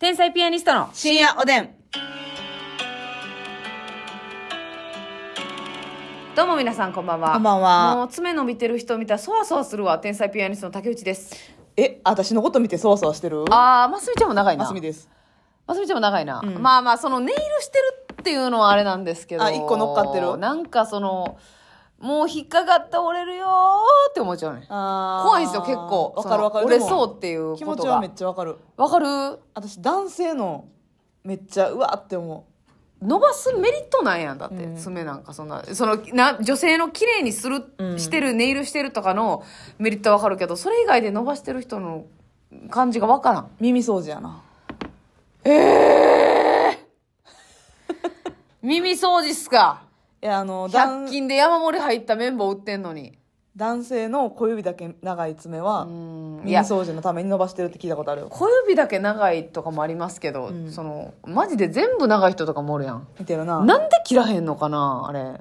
天才ピアニストの深夜おでん。どうも皆さんこんばんは。こんばんはもう爪伸びてる人見たらそわそわするわ。天才ピアニストの竹内です。え、私のこと見てそわそわしてるああ、ますみちゃんも長いな。ますみです。ますみちゃんも長いな、まあまあそのネイルしてるっていうのはあれなんですけどあ一個乗っかってるなんかそのもう引っかかった折れるよーって思っちゃうね怖怖いんですよ結構わかるわかる折れそうっていう気持ちはめっちゃわかるわかる私男性のめっちゃうわって思う伸ばすメリットないやんだって、うん爪なんかそんなそのな女性の綺麗にする、してるネイルしてるとかのメリットはわかるけどそれ以外で伸ばしてる人の感じがわからん耳掃除やなええー、耳掃除っすかいやあの100均で山盛り入った綿棒売ってんのに男性の小指だけ長い爪はん耳掃除のために伸ばしてるって聞いたことあるよ小指だけ長いとかもありますけど、そのマジで全部長い人とかもおるやん見てるななんで切らへんのかなあれ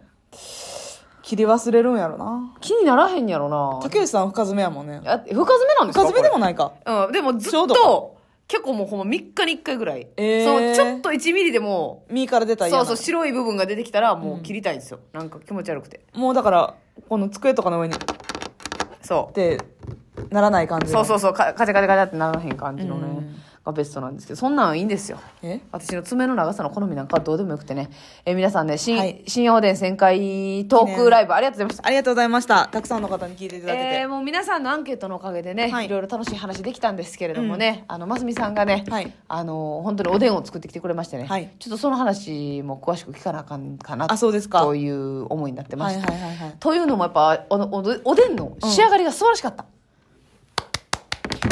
切り忘れるんやろな気にならへんやろな竹内さん深爪やもんねあ深爪なんですか深爪でもないかうん、でもずっちょうとど結構もうほんま3日に1回ぐらい、えーそのちょっと1ミリでも身から出たそうそう白い部分が出てきたらもう切りたいんですよ、なんか気持ち悪くてもうだからこの机とかの上にそうてならない感じそうそうそうかカチャカチャカチャってならへん感じのね、うんがベストなんですけど、そんなんはいいんですよ。私の爪の長さの好みなんかはどうでもよくてね。え皆さんね、新、は新おでん旋回トークライブ、ありがとうございました。ありがとうございました。たくさんの方に聞いていただいてえー、もう皆さんのアンケートのおかげでね、はい、いろいろ楽しい話できたんですけれどもね、うん、あの、ますみさんがね、はい、あの、本当におでんを作ってきてくれましてね、はい、ちょっとその話も詳しく聞かなあかんかな、あ、そうですか。という思いになってました。というのもやっぱ、おおおでんの仕上がりが素晴らしかった。うん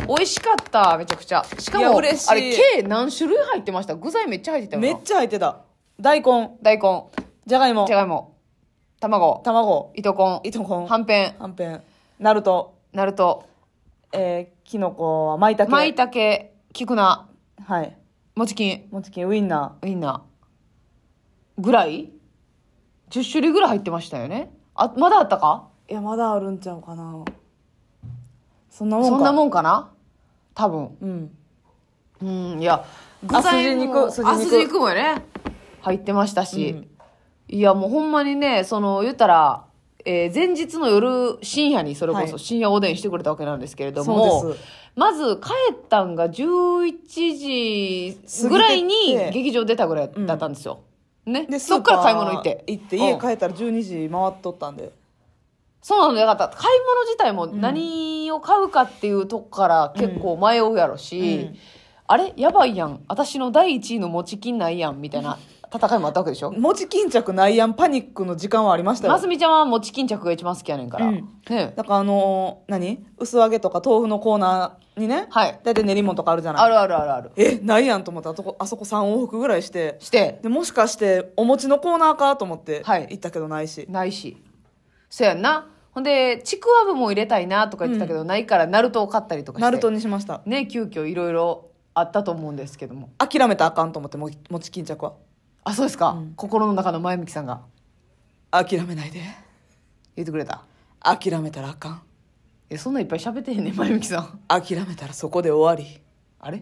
美味しかっためちゃくちゃしかも嬉しいあれ計何種類入ってました具材めっちゃ入ってたよなめっちゃ入ってた大根大根じゃがいもじゃがいも卵卵糸こん糸こんはんぺんはんぺんなるとなるとえー、きのこはまいたけまいたけきくなはいもちきんもちきウインナーウインナーぐらい10種類ぐらい入ってましたよねあまだあったかいやまだあるんちゃうかなそんなもんかそんなもんかな多分うんうんいや具材あ筋肉筋肉もね入ってましたし、いやもうほんまにねその言ったら、えー前日の夜深夜にそれこそ深夜おでんしてくれたわけなんですけれども、まず帰ったんが11時ぐらいに劇場出たぐらいだったんですよ、ねでそっから買い物行って行って家帰ったら12時回っとったんでそうなのよかった買い物自体も何を買うかっていうとこから結構迷うやろし、あれやばいやん私の第1位の持ち金ないやんみたいな戦いもあったわけでしょ持ち巾着ないやんパニックの時間はありましたよますみちゃんは持ち巾着が一番好きやねんから、うんね、だからあのー、何薄揚げとか豆腐のコーナーにね、はい、大体練り物とかあるじゃないあるあるあるあるえないやんと思ったあそこあそこ3往復ぐらいしてしてでもしかしてお餅のコーナーかと思って行ったけどないし、はい、ないしそやんなほんで、ちくわぶも入れたいなとか言ってたけど、ないから、ナルトを買ったりとかして。ナルトにしました。ね、急遽いろいろあったと思うんですけども。諦めたらあかんと思って、もち巾着は。あ、そうですか。うん心の中の前向きさんが諦めないで。言ってくれた。諦めたらあかん。え、そんないっぱい喋ってへんねん、前向きさん。諦めたらそこで終わり。あれ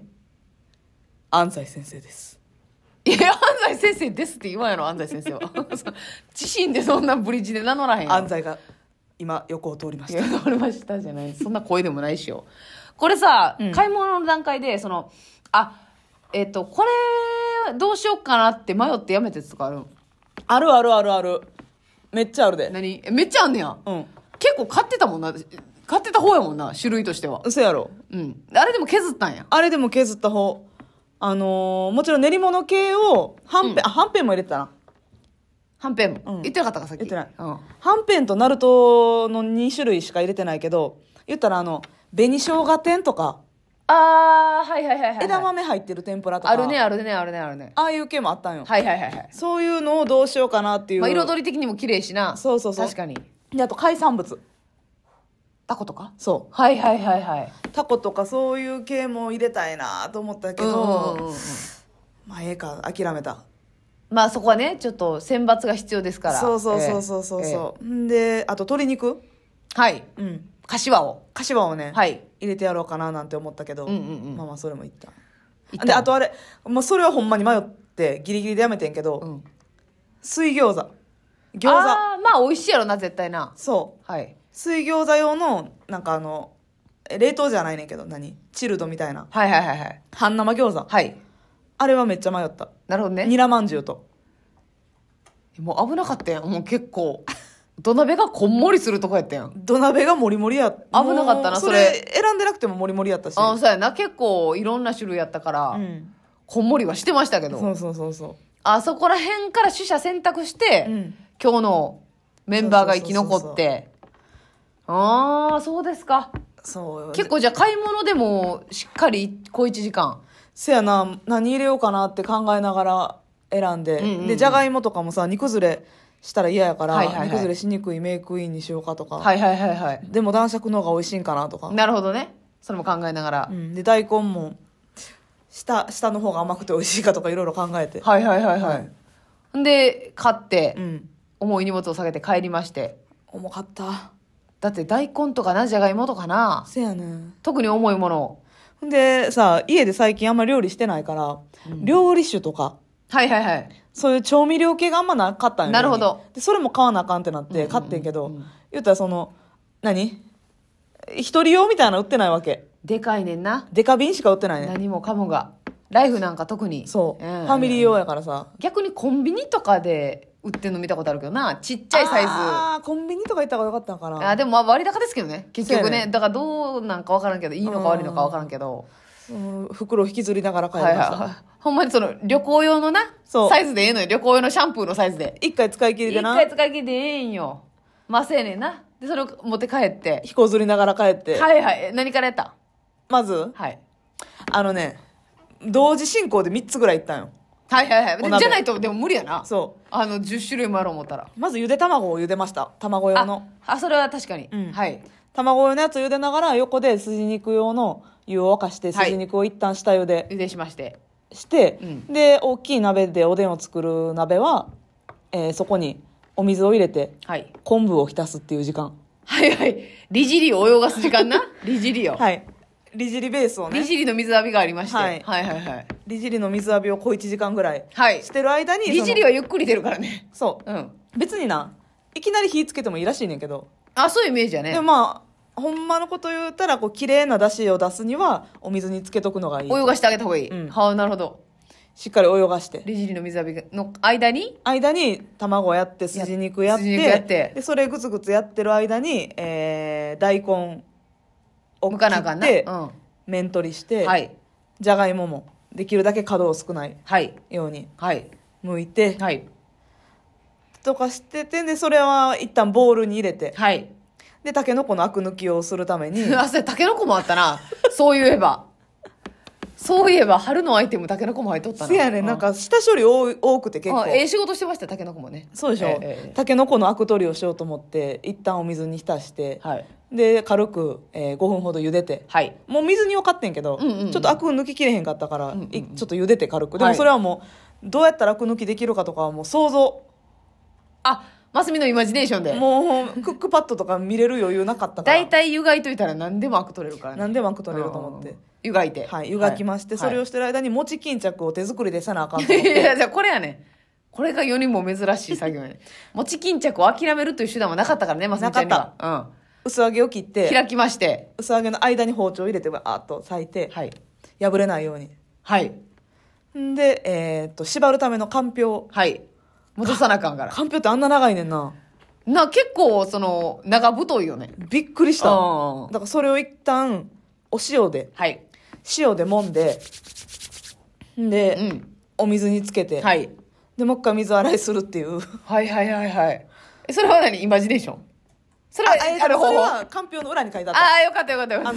安西先生です。いや、安西先生ですって言わんやろ、安西先生は。自身でそんなブリッジで名乗らへんや安西が今横を通りました通りましたじゃないそんな声でもないしよこれさ、うん買い物の段階でそのあえっとこれどうしようかなって迷ってやめてやつとかあるあるあるあるあるめっちゃあるで何めっちゃあんねやうん結構買ってたもんな買ってた方やもんな種類としては嘘やろうんあれでも削ったんやあれでも削った方あのーもちろん練り物系をはんぺん、あはんぺんも入れてたなはんぺん、うん言ってなかったかさっき言ってないうんはんぺんとナルトの2種類しか入れてないけど言ったらあの紅生姜天とかあーはいはいはいはい、はい、枝豆入ってる天ぷらとかあるねあるねあるねあるねああいう系もあったんよ、はいはいはいはい、そういうのをどうしようかなっていう、まあ、彩り的にも綺麗しなそうそうそう確かにであと海産物タコとかそうはいはいはいはいタコとかそういう系も入れたいなと思ったけど、うんうんうんまあええか諦めたまあそこはねちょっと選抜が必要ですからそうそうそうそうそうそう、であと鶏肉はいうん柏を柏をね、はい、入れてやろうかななんて思ったけど、うんうんうん、まあまあそれもいったであとあれ、まあ、それはほんまに迷ってギリギリでやめてんけど、うん、水餃子餃子あまあ美味しいやろな絶対なそうはい水餃子用のなんかあの冷凍じゃないねんけど何チルドみたいなはいはいはいはい半生餃子はいあれはめっちゃ迷った。なるほどね。ニラまんじゅうと。もう危なかったやん。もう結構。土鍋がこんもりするとこやったやん。土鍋がもりもりや危なかったなそれ選んでなくてももりもりやったし。あそうやな。結構いろんな種類やったから、うん。こんもりはしてましたけど。そうそうそうそあそこら辺から取捨選択して、う。ん。今日のメンバーが生き残って。ああ、そうですか。そう。結構じゃあ買い物でもしっかり小1時間せやな、何入れようかなって考えながら選んで、うんうんで、じゃがいもとかもさ、煮崩れしたら嫌やから、はいはい煮崩れしにくいメイクインにしようかとか、はいはいはいはい。でも男爵の方が美味しいんかなとか、なるほどね。それも考えながら。うん、で、大根も、下、下の方が甘くて美味しいかとかいろいろ考えて。はいはいはいはい。んで、買って、うん。重い荷物を下げて帰りまして。重かった。だって大根とかな、じゃがいもとかな、せやねん。特に重いものをでさ、家で最近あんま料理してないから、うん、料理酒とか。はいはいはい。そういう調味料系があんまなかったんなるほど。で、それも買わなあかんってなって、買ってんけど、うんうんうん、言ったらその、何一人用みたいなの売ってないわけ。でかいねんな。でか瓶しか売ってないね何もかもが。ライフなんか特にそう、ファミリー用やからさ逆にコンビニとかで売ってるの見たことあるけどなちっちゃいサイズああコンビニとか行った方がよかったんかなあでも割高ですけどね結局ねだからどうなんか分からんけどいいのか悪いのか分からんけど、うん、袋引きずりながら帰りました、はいはいほんまにその旅行用のなサイズでええのよ旅行用のシャンプーのサイズで一回使い切りでな一回使い切りでええんよまあせえねんなでそれを持って帰って引こずりながら帰ってはいはい何からやったまずはいあのね同時進行で3つぐらいいったんよ。はいはいはい。じゃないと、でも無理やな。そう。あの、10種類もある思ったら。まずゆで卵を茹でました。卵用の。あ、あそれは確かに。うん、はい。卵用のやつを茹でながら、横で筋肉用の湯を沸かして、筋肉を一旦下茹で。はい、茹でしまして。して、うん、で、大きい鍋でおでんを作る鍋は、えー、そこにお水を入れて、はい、昆布を浸すっていう時間。はいはい。利尻を泳がす時間な。利 尻を。はい。利尻ベースをね利尻の水浴びがありまして、はいはいはいはい利尻の水浴びを小1時間ぐらいはいしてる間に利その尻はゆっくり出るからねそううん別にないきなり火つけてもいいらしいねんけどあそういうイメージやねでまあほんまのこと言ったらこう綺麗な出汁を出すにはお水につけとくのがいい泳がしてあげた方がいい、うんはあなるほどしっかり泳がして利尻の水浴びの間に間に卵やって筋肉やってやってでそれグツグツやってる間に、えー大根切っって面取りしてはいじゃがいももできるだけ角を少ないようにはい剥いてはいとかしててでそれは一旦ボウルに入れてはいでたけのこのアク抜きをするために あそれたけのこもあったなそういえばそういえば春のアイテムたけのこも入っとったなせやねんなんか下処理多多くて結構えええ仕事してましたたけのこもねそうでしょ、たけのこのアク取りをしようと思って一旦お水に浸して、はいで軽く、えー、5分ほど茹でて、はい、もう水煮分買ってんけど、うんうんうん、ちょっとアク抜ききれへんかったから、うんうんうん、ちょっと茹でて軽くでもそれはもう、どうやったらアク抜きできるかとかはもう想像あマスミのイマジネーションでもうクックパッドとか見れる余裕なかったから大体湯がいといたら何でもアク取れるから、ね、何でもアク取れると思って。湯がいて。はい、湯がきまして、はい、それをしてる間に餅巾着を手作りでさなあかんと思って。いや、じゃこれやねこれが世にも珍しい作業やね餅巾着を諦めるという手段はなかったからね、まさミちゃんには。うん。薄揚げを切って開きまして薄揚げの間に包丁を入れてわーっと裂いて、はい破れないようにはいで、えーっと縛るためのかんぴょうはい戻さなあかんからかんぴょうってあんな長いねんなな結構その長太いよねびっくりしたんだからそれを一旦お塩ではい塩で揉んでんで、うんお水につけて、はいでもう一回水洗いするっていうはいはいはいはいそれは何イマジネーションそれはある方法はかんぴょうの裏に書いてあったああよかったよかったよかっ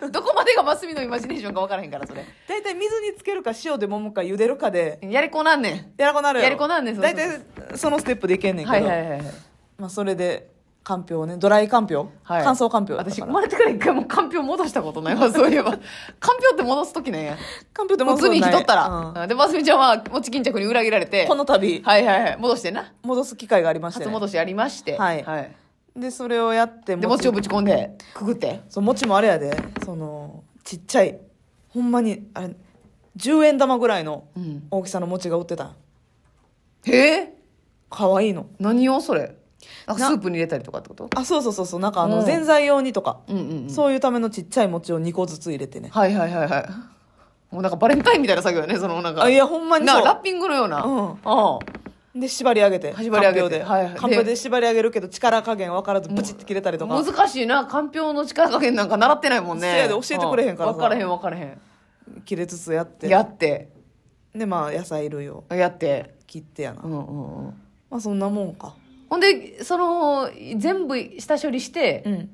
た どこまでがマスミのイマジネーションか分からへんからそれ大体水につけるか塩でもむか茹でるかでやりこなんねんやりこなるやりこなんねん大体そのステップでいけんねんけど、はいはいはいはい、まあ、それでかんぴょうねドライかんぴょう、はい、乾燥かんぴょう私生まれてから一回もかんぴょう戻したことないわ そういえばかんぴょうって戻す時ねかんぴょうって戻す時普通に引き取ったら、うん、でますみちゃんはもち巾着に裏切られてこの度はいはいはい戻してな戻す機会がありまして、ね、初戻しありましてはい、はいでそれをやってで、餅をぶち込んで、くぐって。そう餅もあれやでそのちっちゃいほんまにあれ10円玉ぐらいの大きさの餅が売ってたへえ可愛いの何をそれなんかスープに入れたりとかってことあそうそうそうそうなんかあのんぜんざい用にとか、うんうんうん。そういうためのちっちゃい餅を2個ずつ入れてねはいはいはいはい。もうなんかバレンタインみたいな作業やね、そのなんか。あいやほんまにな、ラッピングのような。うんああ。で縛り上げて縛り上げてはいはい、かんぴょうで縛り上げるけど力加減分からずブチって切れたりとか難しいなかんぴょうの力加減なんか習ってないもんねせやで教えてくれへんから分からへん分からへん切れつつやってやってでまあ野菜類をやって切ってやな、うんうんまあそんなもんかほんでその全部下処理して、うん、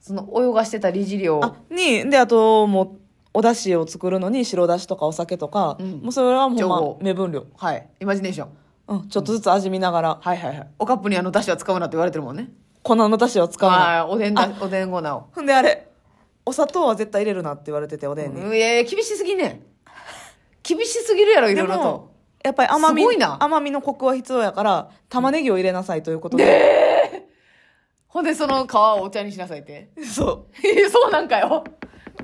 その泳がしてたりじりをにであともうお出汁を作るのに白だしとかお酒とか、うん、もうそれはもう、まあ、目分量はいイマジネーションうん、ちょっとずつ味見ながら。はいはいはい。おカップにあのだしは使うなって言われてるもんね。粉のだしは使うな。はい。おでんだ、おでん粉を。ほんであれ、お砂糖は絶対入れるなって言われてて、おでんに。うん、いやいや、厳しすぎね厳しすぎるやろ、いろいろとやっぱり甘みすごいな甘みのコクは必要やから玉ねぎを入れなさいということで、ほんで、その皮をお茶にしなさいって。そう そうなんかよ。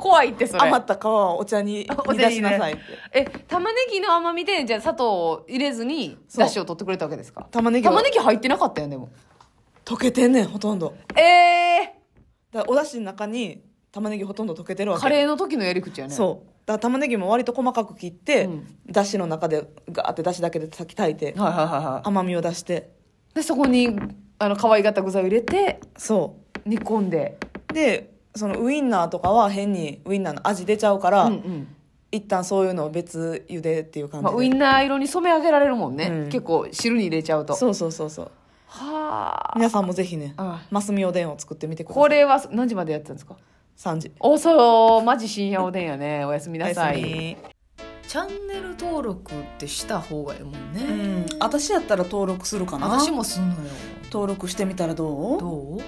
怖いってそれ余った皮を お茶に煮出しなさいってえ玉ねぎの甘みでじゃあ砂糖を入れずにだしを取ってくれたわけですか玉ねぎ玉ねぎ入ってなかったよねも溶けてんねんほとんどええだおだしの中に玉ねぎほとんど溶けてるわけカレーの時のやり口やねそうだから玉ねぎも割と細かく切って、うんだしの中でガーってだしだけで先炊いて甘みを出してでそこにあの可愛がった具材を入れてそう煮込んででそのウインナーとかは変にウインナーの味出ちゃうから、うんうん一旦そういうのを別茹でっていう感じまあ、で、ウインナー色に染め上げられるもんね、うん結構汁に入れちゃうとそうそうそうそうはあ皆さんもぜひねまマスミおでんを作ってみてくださいこれは何時までやってたんですか3時おそうマジ深夜おでんやねおやすみなさいチャンネル登録ってした方がいいもんね、うん私やったら登録するかな私もすんのよ登録してみたらどうどう